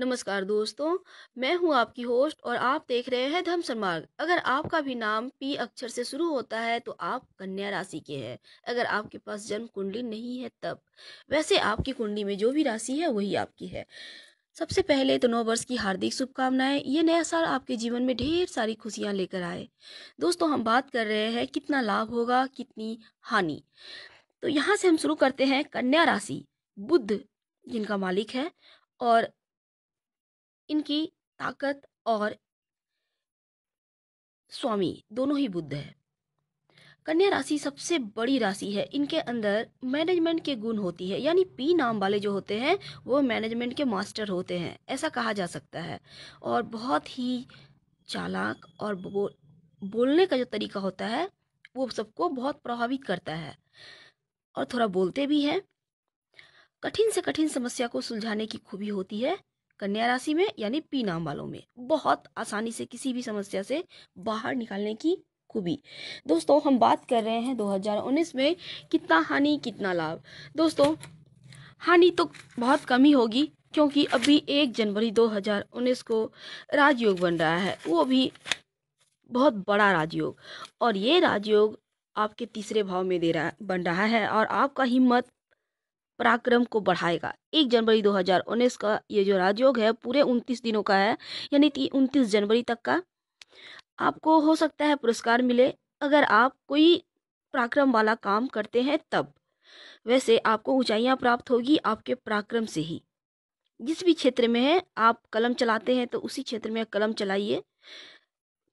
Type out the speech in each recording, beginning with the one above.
नमस्कार दोस्तों मैं हूं आपकी होस्ट और आप देख रहे हैं धम मार्ग अगर आपका भी नाम पी अक्षर से शुरू होता है तो आप कन्या राशि के हैं अगर आपके पास जन्म कुंडली नहीं है तब वैसे आपकी कुंडली में जो भी राशि है वही आपकी है सबसे पहले तो नौ वर्ष की हार्दिक शुभकामनाएं ये नया साल आपके जीवन में ढेर सारी खुशियां लेकर आए दोस्तों हम बात कर रहे हैं कितना लाभ होगा कितनी हानि तो यहाँ से हम शुरू करते हैं कन्या राशि बुद्ध जिनका मालिक है और इनकी ताकत और स्वामी दोनों ही बुद्ध है कन्या राशि सबसे बड़ी राशि है इनके अंदर मैनेजमेंट के गुण होती है यानी पी नाम वाले जो होते हैं वो मैनेजमेंट के मास्टर होते हैं ऐसा कहा जा सकता है और बहुत ही चालाक और बो, बोलने का जो तरीका होता है वो सबको बहुत प्रभावित करता है और थोड़ा बोलते भी हैं कठिन से कठिन समस्या को सुलझाने की खूबी होती है कन्या राशि में यानी पी नाम वालों में बहुत आसानी से किसी भी समस्या से बाहर निकालने की खूबी दोस्तों हम बात कर रहे हैं 2019 में कितना हानि कितना लाभ दोस्तों हानि तो बहुत कम ही होगी क्योंकि अभी एक जनवरी 2019 को राजयोग बन रहा है वो भी बहुत बड़ा राजयोग और ये राजयोग आपके तीसरे भाव में दे रहा बन रहा है और आपका हिम्मत पराक्रम को बढ़ाएगा एक जनवरी 2019 का ये जो राजयोग है पूरे उनतीस दिनों का है यानी कि उनतीस जनवरी तक का आपको हो सकता है पुरस्कार मिले अगर आप कोई पराक्रम वाला काम करते हैं तब वैसे आपको ऊंचाइयां प्राप्त होगी आपके पराक्रम से ही जिस भी क्षेत्र में है आप कलम चलाते हैं तो उसी क्षेत्र में कलम चलाइए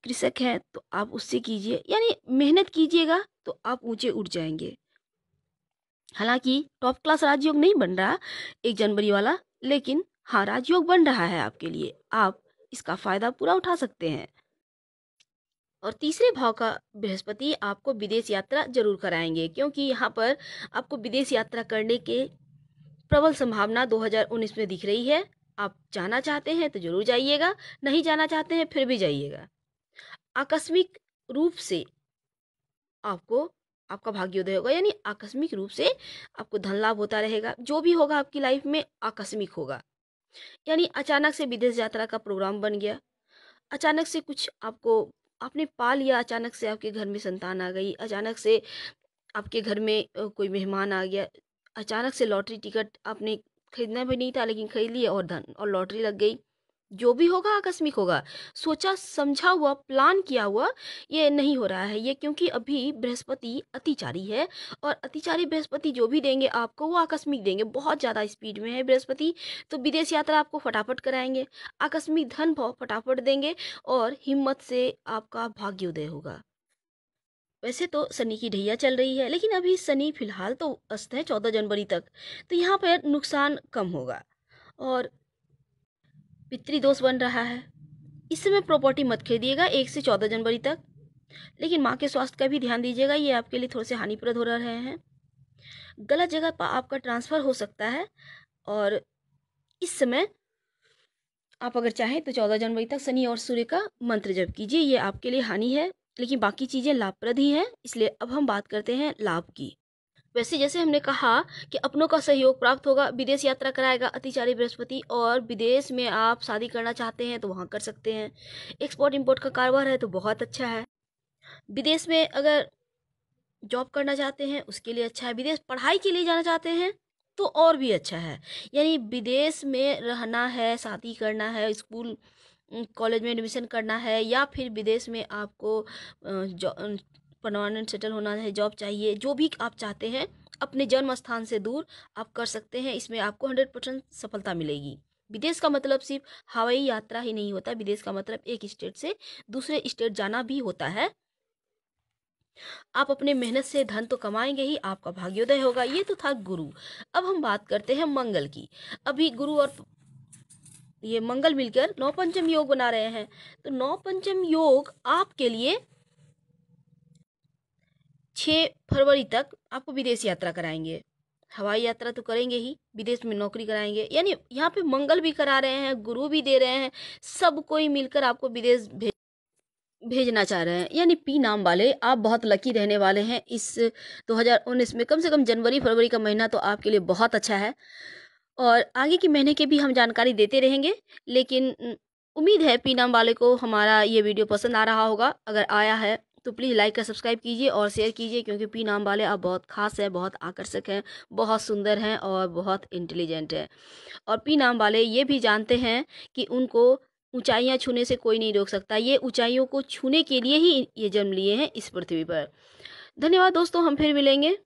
कृषक हैं तो आप उससे कीजिए यानी मेहनत कीजिएगा तो आप ऊंचे उठ जाएंगे हालांकि टॉप क्लास राजयोग नहीं बन रहा एक जनवरी वाला लेकिन हाँ राजयोग बन रहा है आपके लिए आप इसका फायदा पूरा उठा सकते हैं और तीसरे भाव का बृहस्पति आपको विदेश यात्रा जरूर कराएंगे क्योंकि यहाँ पर आपको विदेश यात्रा करने के प्रबल संभावना 2019 में दिख रही है आप जाना चाहते हैं तो जरूर जाइएगा नहीं जाना चाहते हैं फिर भी जाइएगा आकस्मिक रूप से आपको आपका भाग्योदय होगा यानी आकस्मिक रूप से आपको धन लाभ होता रहेगा जो भी होगा आपकी लाइफ में आकस्मिक होगा यानी अचानक से विदेश यात्रा का प्रोग्राम बन गया अचानक से कुछ आपको आपने पा लिया अचानक से आपके घर में संतान आ गई अचानक से आपके घर में कोई मेहमान आ गया अचानक से लॉटरी टिकट आपने खरीदना भी नहीं था लेकिन खरीद लिया और धन और लॉटरी लग गई जो भी होगा आकस्मिक होगा सोचा समझा हुआ प्लान किया हुआ ये नहीं हो रहा है ये क्योंकि अभी बृहस्पति अतिचारी है और अतिचारी बृहस्पति जो भी देंगे आपको वो आकस्मिक देंगे बहुत ज़्यादा स्पीड में है बृहस्पति तो विदेश यात्रा आपको फटाफट कराएंगे आकस्मिक धन भाव फटाफट देंगे और हिम्मत से आपका भाग्योदय होगा वैसे तो सनी की ढैया चल रही है लेकिन अभी सनी फिलहाल तो अस्त है चौदह जनवरी तक तो यहाँ पर नुकसान कम होगा और पितृदोष बन रहा है इस समय प्रॉपर्टी मत खरीदिएगा एक से चौदह जनवरी तक लेकिन माँ के स्वास्थ्य का भी ध्यान दीजिएगा ये आपके लिए थोड़े से हानिप्रद हो रहे हैं गलत जगह पर आपका ट्रांसफ़र हो सकता है और इस समय आप अगर चाहें तो चौदह जनवरी तक शनि और सूर्य का मंत्र जप कीजिए ये आपके लिए हानि है लेकिन बाकी चीज़ें लाभप्रद ही हैं इसलिए अब हम बात करते हैं लाभ की वैसे जैसे हमने कहा कि अपनों का सहयोग प्राप्त होगा विदेश यात्रा कराएगा अतिचारी बृहस्पति और विदेश में आप शादी करना चाहते हैं तो वहाँ कर सकते हैं एक्सपोर्ट इम्पोर्ट का कारोबार है तो बहुत अच्छा है विदेश में अगर जॉब करना चाहते हैं उसके लिए अच्छा है विदेश पढ़ाई के लिए जाना चाहते हैं तो और भी अच्छा है यानी विदेश में रहना है शादी करना है स्कूल कॉलेज में एडमिशन करना है या फिर विदेश में आपको परमानेंट सेटल होना है जॉब चाहिए जो भी आप चाहते हैं अपने जन्म स्थान से दूर आप कर सकते हैं इसमें आपको हंड्रेड परसेंट सफलता मिलेगी विदेश का मतलब सिर्फ हवाई यात्रा ही नहीं होता विदेश का मतलब एक स्टेट से दूसरे स्टेट जाना भी होता है आप अपने मेहनत से धन तो कमाएंगे ही आपका भाग्योदय होगा ये तो था गुरु अब हम बात करते हैं मंगल की अभी गुरु और ये मंगल मिलकर नौ पंचम योग बना रहे हैं तो नौ पंचम योग आपके लिए छः फरवरी तक आपको विदेश यात्रा कराएंगे हवाई यात्रा तो करेंगे ही विदेश में नौकरी कराएंगे यानी यहाँ पे मंगल भी करा रहे हैं गुरु भी दे रहे हैं सब कोई मिलकर आपको विदेश भेज भेजना चाह रहे हैं यानी पी नाम वाले आप बहुत लकी रहने वाले हैं इस 2019 में कम से कम जनवरी फरवरी का महीना तो आपके लिए बहुत अच्छा है और आगे के महीने की भी हम जानकारी देते रहेंगे लेकिन उम्मीद है पी नाम वाले को हमारा ये वीडियो पसंद आ रहा होगा अगर आया है तो प्लीज़ लाइक और सब्सक्राइब कीजिए और शेयर कीजिए क्योंकि पी नाम वाले आप बहुत खास हैं बहुत आकर्षक हैं बहुत सुंदर हैं और बहुत इंटेलिजेंट हैं और पी नाम वाले ये भी जानते हैं कि उनको ऊंचाइयां छूने से कोई नहीं रोक सकता ये ऊंचाइयों को छूने के लिए ही ये जन्म लिए हैं इस पृथ्वी पर धन्यवाद दोस्तों हम फिर मिलेंगे